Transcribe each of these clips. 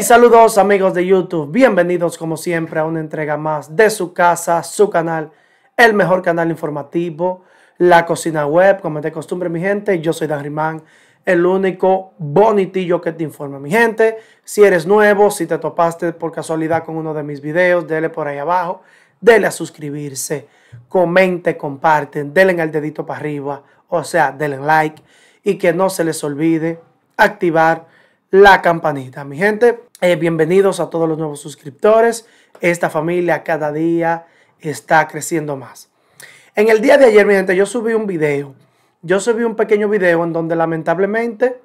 saludos amigos de YouTube, bienvenidos como siempre a una entrega más de su casa, su canal, el mejor canal informativo, la cocina web, como es de costumbre mi gente, yo soy Dan el único bonitillo que te informa mi gente, si eres nuevo, si te topaste por casualidad con uno de mis videos, dele por ahí abajo, dele a suscribirse, comente, comparten, denle al dedito para arriba, o sea, denle like y que no se les olvide activar la campanita. Mi gente, eh, bienvenidos a todos los nuevos suscriptores. Esta familia cada día está creciendo más. En el día de ayer, mi gente, yo subí un video. Yo subí un pequeño video en donde lamentablemente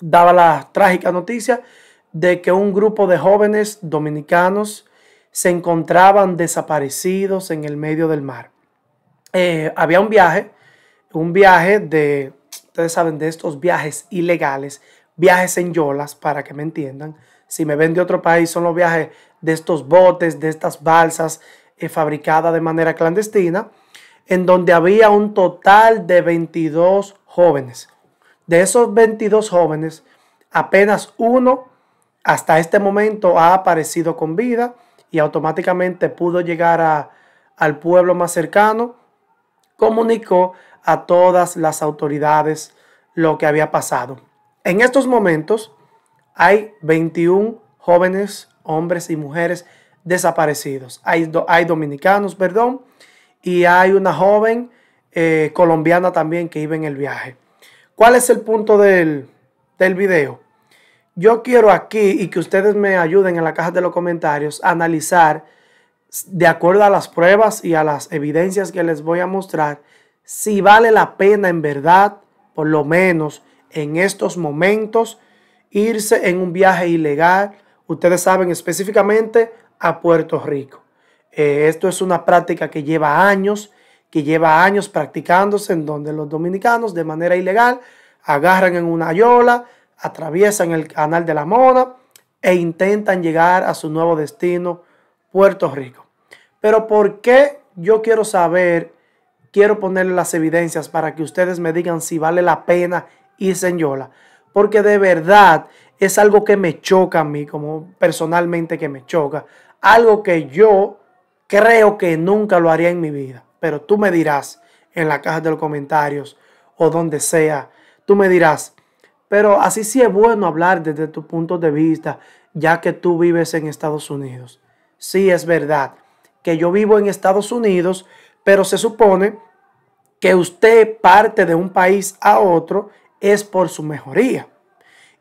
daba la trágica noticia de que un grupo de jóvenes dominicanos se encontraban desaparecidos en el medio del mar. Eh, había un viaje, un viaje de, ustedes saben, de estos viajes ilegales viajes en yolas, para que me entiendan. Si me ven de otro país, son los viajes de estos botes, de estas balsas eh, fabricadas de manera clandestina, en donde había un total de 22 jóvenes. De esos 22 jóvenes, apenas uno hasta este momento ha aparecido con vida y automáticamente pudo llegar a, al pueblo más cercano, comunicó a todas las autoridades lo que había pasado. En estos momentos hay 21 jóvenes, hombres y mujeres desaparecidos. Hay, hay dominicanos, perdón, y hay una joven eh, colombiana también que iba en el viaje. ¿Cuál es el punto del, del video? Yo quiero aquí y que ustedes me ayuden en la caja de los comentarios a analizar, de acuerdo a las pruebas y a las evidencias que les voy a mostrar, si vale la pena en verdad, por lo menos, en estos momentos irse en un viaje ilegal, ustedes saben específicamente a Puerto Rico. Eh, esto es una práctica que lleva años, que lleva años practicándose en donde los dominicanos de manera ilegal agarran en una yola, atraviesan el canal de la Mona e intentan llegar a su nuevo destino, Puerto Rico. Pero ¿por qué yo quiero saber, quiero ponerle las evidencias para que ustedes me digan si vale la pena y señora, porque de verdad es algo que me choca a mí, como personalmente que me choca, algo que yo creo que nunca lo haría en mi vida, pero tú me dirás en la caja de los comentarios o donde sea, tú me dirás, pero así sí es bueno hablar desde tu punto de vista, ya que tú vives en Estados Unidos. Sí es verdad que yo vivo en Estados Unidos, pero se supone que usted parte de un país a otro es por su mejoría.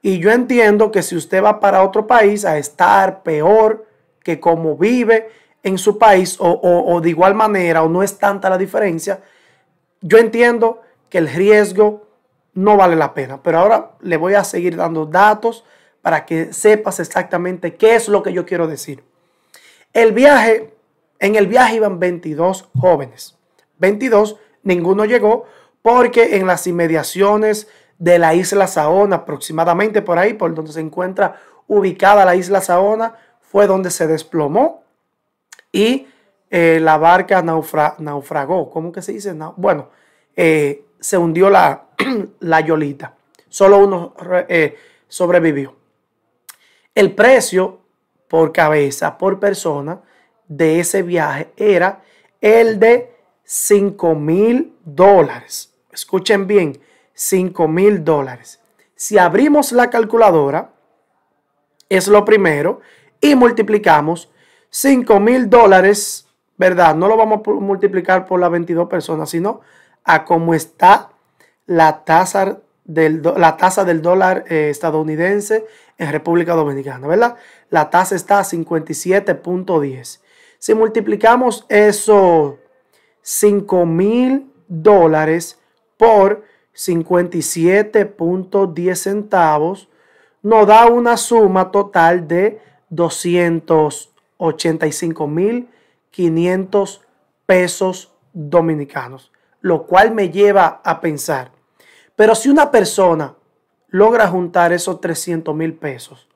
Y yo entiendo que si usted va para otro país a estar peor que como vive en su país o, de igual manera o no es tanta la diferencia, yo entiendo que el riesgo no vale la pena. Pero ahora le voy a seguir dando datos para que sepas exactamente qué es lo que yo quiero decir. El viaje, en el viaje iban 22 jóvenes. 22, ninguno llegó porque en las inmediaciones de la isla Saona, aproximadamente por ahí, por donde se encuentra ubicada la isla Saona, fue donde se desplomó y eh, la barca naufragó. ¿Cómo que se dice? bueno, eh, se hundió la, la yolita. Solo uno eh, sobrevivió. El precio por cabeza, por persona de ese viaje era el de 5 mil dólares. Escuchen bien, 5 mil dólares. Si abrimos la calculadora, es lo primero, y multiplicamos 5 mil dólares, ¿verdad? No lo vamos a multiplicar por las 22 personas, sino a cómo está la tasa del, la tasa del dólar eh, estadounidense en República Dominicana, ¿verdad? La tasa está a 57.10. Si multiplicamos eso, 5 mil dólares por 57.10 centavos, nos da una suma total de 285.500 pesos dominicanos, lo cual me lleva a pensar, pero si una persona logra juntar esos 300 mil pesos,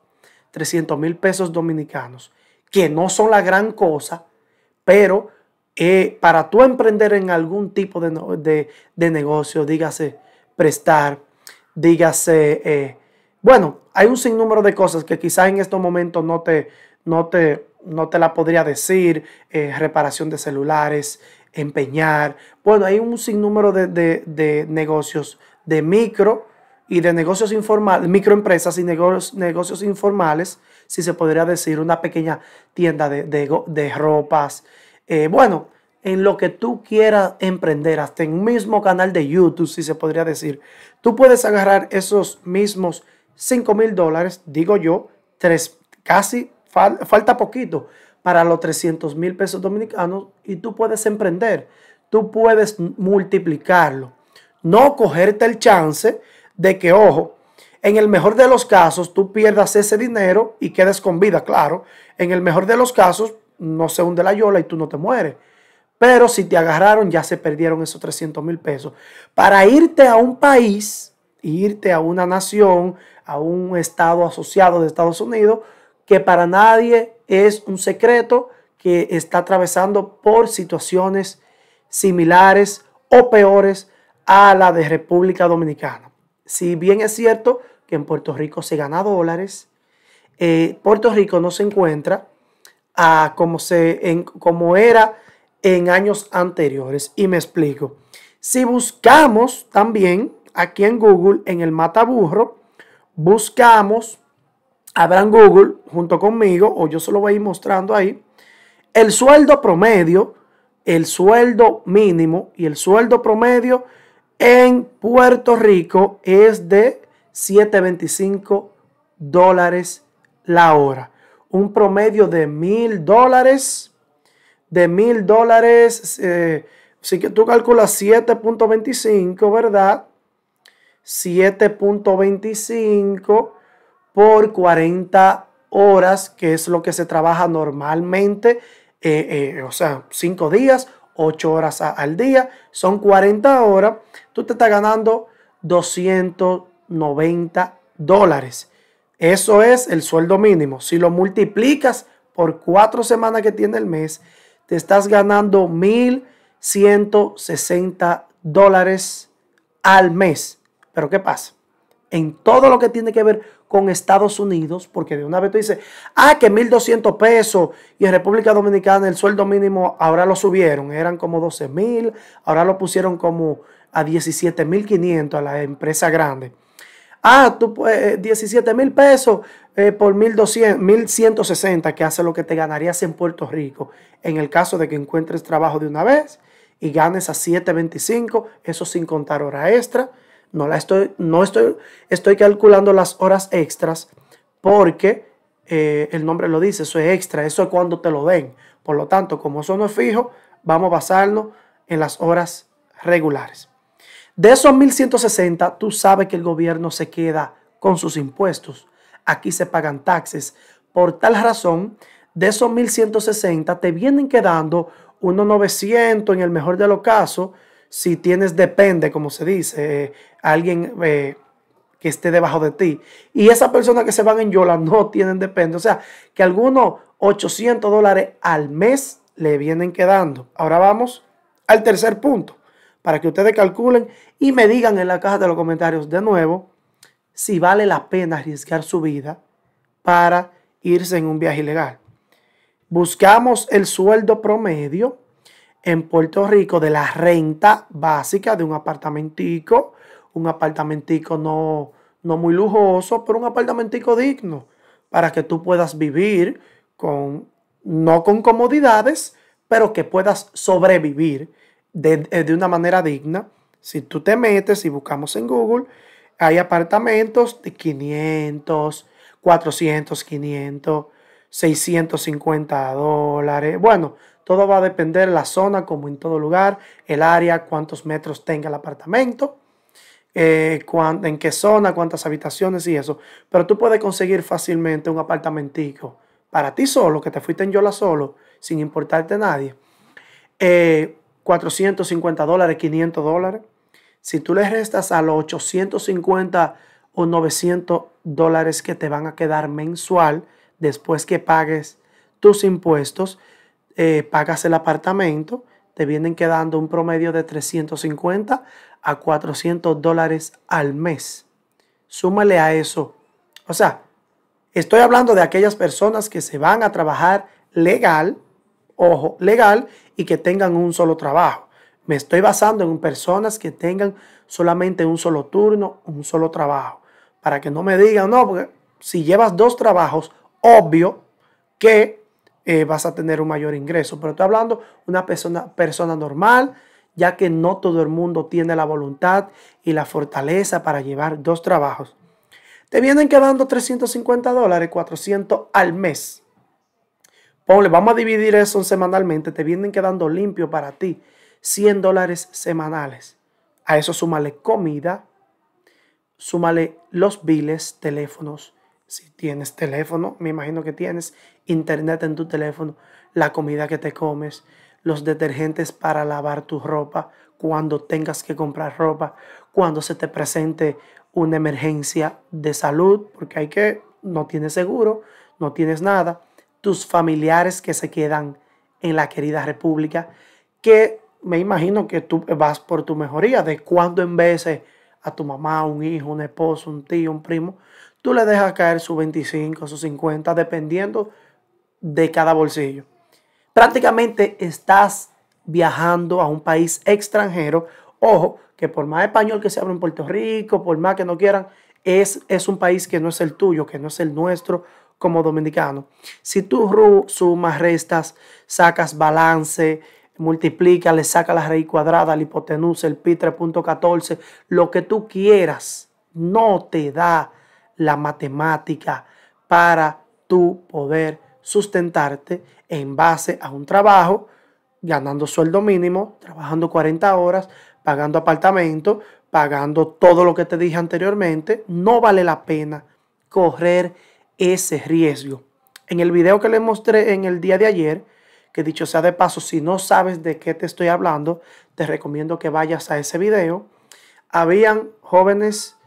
300 mil pesos dominicanos, que no son la gran cosa, pero eh, para tú emprender en algún tipo de, de negocio, dígase, prestar, dígase, eh, bueno, hay un sinnúmero de cosas que quizás en estos momentos no te, no te, no te la podría decir, eh, reparación de celulares, empeñar, bueno, hay un sinnúmero de, de, negocios de micro y de negocios informales, microempresas y negocios, negocios, informales, si se podría decir, una pequeña tienda de, de ropas. Eh, bueno, en lo que tú quieras emprender, hasta en un mismo canal de YouTube, si se podría decir, tú puedes agarrar esos mismos 5 mil dólares, digo yo, tres, casi falta poquito para los 300 mil pesos dominicanos y tú puedes emprender, tú puedes multiplicarlo. No cogerte el chance de que, ojo, en el mejor de los casos tú pierdas ese dinero y quedes con vida, claro. En el mejor de los casos no se hunde la yola y tú no te mueres pero si te agarraron, ya se perdieron esos 300 mil pesos. Para irte a un país, irte a una nación, a un estado asociado de Estados Unidos, que para nadie es un secreto que está atravesando por situaciones similares o peores a la de República Dominicana. Si bien es cierto que en Puerto Rico se gana dólares, eh, Puerto Rico no se encuentra a se, como era en años anteriores. Y me explico. Si buscamos también aquí en Google, en el mataburro, buscamos, abran Google junto conmigo, o yo se lo voy a ir mostrando ahí, el sueldo promedio, el sueldo mínimo y el sueldo promedio en Puerto Rico es de 7.25 dólares la hora. Un promedio de mil dólares de mil dólares, eh, si tú calculas 7.25, ¿verdad? 7.25 por 40 horas, que es lo que se trabaja normalmente, eh, eh, o sea, 5 días, 8 horas al día, son 40 horas, tú te estás ganando 290 dólares. Eso es el sueldo mínimo. Si lo multiplicas por 4 semanas que tiene el mes, te estás ganando 1.160 dólares al mes. Pero ¿qué pasa? En todo lo que tiene que ver con Estados Unidos, porque de una vez tú dices, ah, que 1.200 pesos y en República Dominicana el sueldo mínimo ahora lo subieron, eran como 12.000, ahora lo pusieron como a 17.500 a la empresa grande. Ah, tú pues, 17 mil pesos, eh, por 1200, 1160, que hace lo que te ganarías en Puerto Rico, en el caso de que encuentres trabajo de una vez y ganes a 725, eso sin contar horas extra. No la estoy, no estoy, estoy calculando las horas extras porque eh, el nombre lo dice, eso es extra, eso es cuando te lo den. Por lo tanto, como eso no es fijo, vamos a basarnos en las horas regulares. De esos 1160, tú sabes que el gobierno se queda con sus impuestos aquí se pagan taxes. Por tal razón, de esos 1160 te vienen quedando unos 900 en el mejor de los casos, si tienes, depende, como se dice, eh, alguien eh, que esté debajo de ti. Y esas personas que se van en Yola no tienen depende. O sea, que algunos 800 dólares al mes le vienen quedando. Ahora vamos al tercer punto, para que ustedes calculen y me digan en la caja de los comentarios de nuevo si vale la pena arriesgar su vida para irse en un viaje ilegal. Buscamos el sueldo promedio en Puerto Rico de la renta básica de un apartamentico, un apartamentico no, no muy lujoso, pero un apartamentico digno para que tú puedas vivir con, no con comodidades, pero que puedas sobrevivir de, de una manera digna. Si tú te metes y buscamos en Google, hay apartamentos de 500, 400, 500, 650 dólares. Bueno, todo va a depender de la zona, como en todo lugar, el área, cuántos metros tenga el apartamento, eh, en qué zona, cuántas habitaciones y eso. Pero tú puedes conseguir fácilmente un apartamentico para ti solo, que te fuiste en Yola solo, sin importarte nadie. 450 eh, dólares, 500 dólares. Si tú le restas a los 850 o 900 dólares que te van a quedar mensual después que pagues tus impuestos, eh, pagas el apartamento, te vienen quedando un promedio de 350 a 400 dólares al mes. Súmale a eso. O sea, estoy hablando de aquellas personas que se van a trabajar legal, ojo, legal, y que tengan un solo trabajo. Me estoy basando en personas que tengan solamente un solo turno, un solo trabajo, para que no me digan, no, porque si llevas dos trabajos, obvio que eh, vas a tener un mayor ingreso. Pero estoy hablando de una persona, persona normal, ya que no todo el mundo tiene la voluntad y la fortaleza para llevar dos trabajos. Te vienen quedando 350 dólares, 400 al mes. Ponle, vamos a dividir eso semanalmente, te vienen quedando limpio para ti 100 dólares semanales. A eso súmale comida, súmale los biles, teléfonos. Si tienes teléfono, me imagino que tienes internet en tu teléfono, la comida que te comes, los detergentes para lavar tu ropa, cuando tengas que comprar ropa, cuando se te presente una emergencia de salud, porque hay que, no tienes seguro, no tienes nada, tus familiares que se quedan en la querida república, que me imagino que tú vas por tu mejoría, de cuando en vez a tu mamá, un hijo, un esposo, un tío, un primo, tú le dejas caer sus 25, su 50, dependiendo de cada bolsillo. Prácticamente estás viajando a un país extranjero. Ojo, que por más español que se habla en Puerto Rico, por más que no quieran, es, es un país que no es el tuyo, que no es el nuestro como dominicano. Si tú sumas, restas, sacas balance, multiplica, le saca la raíz cuadrada, la hipotenusa, el pi 3.14, lo que tú quieras, no te da la matemática para tú poder sustentarte en base a un trabajo, ganando sueldo mínimo, trabajando 40 horas, pagando apartamento, pagando todo lo que te dije anteriormente, no vale la pena correr ese riesgo. En el video que le mostré en el día de ayer, que dicho sea de paso, si no sabes de qué te estoy hablando, te recomiendo que vayas a ese video. Habían jóvenes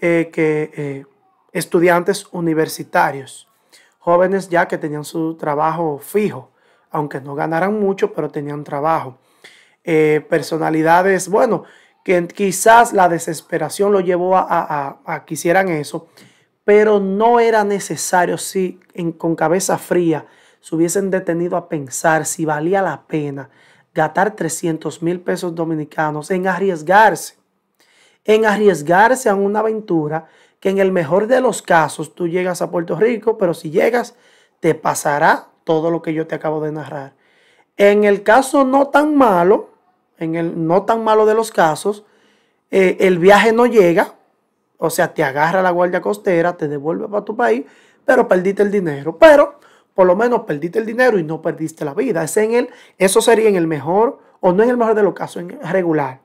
eh, que, eh, estudiantes universitarios, jóvenes ya que tenían su trabajo fijo, aunque no ganaran mucho, pero tenían trabajo. Eh, personalidades, bueno, que quizás la desesperación lo llevó a, que hicieran eso, pero no era necesario, sí, con cabeza fría, se hubiesen detenido a pensar si valía la pena gastar 300 mil pesos dominicanos en arriesgarse, en arriesgarse a una aventura que en el mejor de los casos tú llegas a Puerto Rico, pero si llegas te pasará todo lo que yo te acabo de narrar. En el caso no tan malo, en el no tan malo de los casos, eh, el viaje no llega, o sea, te agarra la guardia costera, te devuelve para tu país, pero perdiste el dinero. Pero por lo menos perdiste el dinero y no perdiste la vida. Es en eso sería en el mejor, o no en el mejor de los casos, en regular.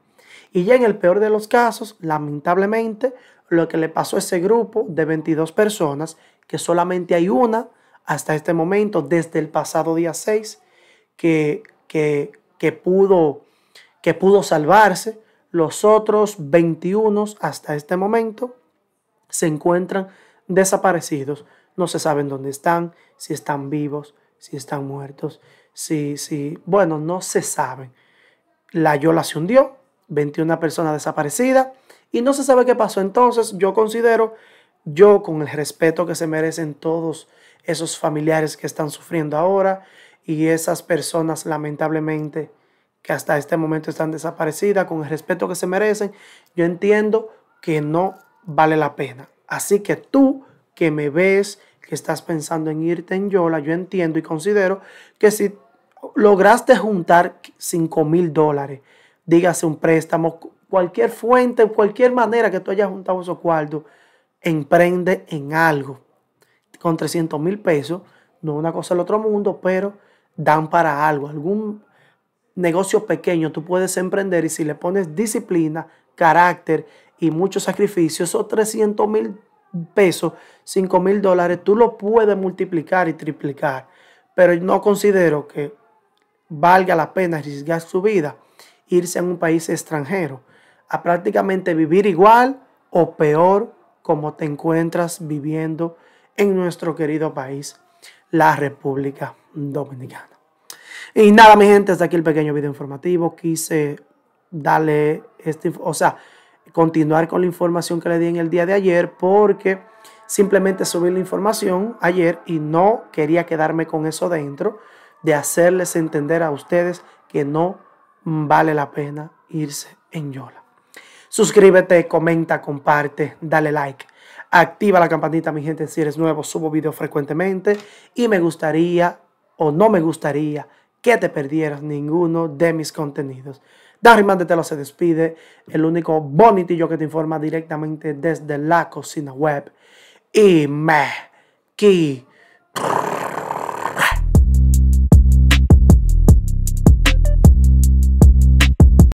Y ya en el peor de los casos, lamentablemente, lo que le pasó a ese grupo de 22 personas, que solamente hay una hasta este momento, desde el pasado día 6, que, que, que, pudo, que pudo salvarse. Los otros 21 hasta este momento se encuentran desaparecidos no se saben dónde están, si están vivos, si están muertos, si, si, bueno, no se saben. La Yola se hundió, 21 personas desaparecidas y no se sabe qué pasó. Entonces yo considero, yo con el respeto que se merecen todos esos familiares que están sufriendo ahora y esas personas lamentablemente que hasta este momento están desaparecidas, con el respeto que se merecen, yo entiendo que no vale la pena. Así que tú que me ves, que estás pensando en irte en Yola, yo entiendo y considero que si lograste juntar 5 mil dólares, dígase un préstamo, cualquier fuente, cualquier manera que tú hayas juntado esos cuartos, emprende en algo. Con 300 mil pesos, no una cosa del otro mundo, pero dan para algo. Algún negocio pequeño tú puedes emprender y si le pones disciplina, carácter y mucho sacrificio, esos 300 mil Peso, 5 mil dólares, tú lo puedes multiplicar y triplicar. Pero no considero que valga la pena arriesgar su vida, irse a un país extranjero, a prácticamente vivir igual o peor como te encuentras viviendo en nuestro querido país, la República Dominicana. Y nada, mi gente, hasta aquí el pequeño video informativo. Quise darle este, o sea, continuar con la información que le di en el día de ayer porque simplemente subí la información ayer y no quería quedarme con eso dentro de hacerles entender a ustedes que no vale la pena irse en Yola. Suscríbete, comenta, comparte, dale like. Activa la campanita, mi gente, si eres nuevo, subo videos frecuentemente y me gustaría o no me gustaría que te perdieras ninguno de mis contenidos. Darry Mandetelo se despide, el único bonitillo que te informa directamente desde la cocina web. Y me quito.